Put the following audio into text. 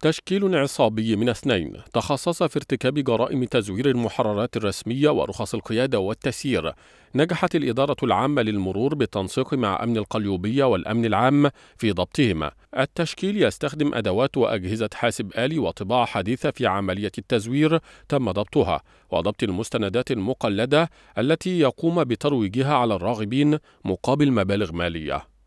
تشكيل عصابي من اثنين تخصص في ارتكاب جرائم تزوير المحررات الرسمية ورخص القيادة والتسيير نجحت الإدارة العامة للمرور بالتنسيق مع أمن القليوبية والأمن العام في ضبطهما التشكيل يستخدم أدوات وأجهزة حاسب آلي وطباعة حديثة في عملية التزوير تم ضبطها وضبط المستندات المقلدة التي يقوم بترويجها على الراغبين مقابل مبالغ مالية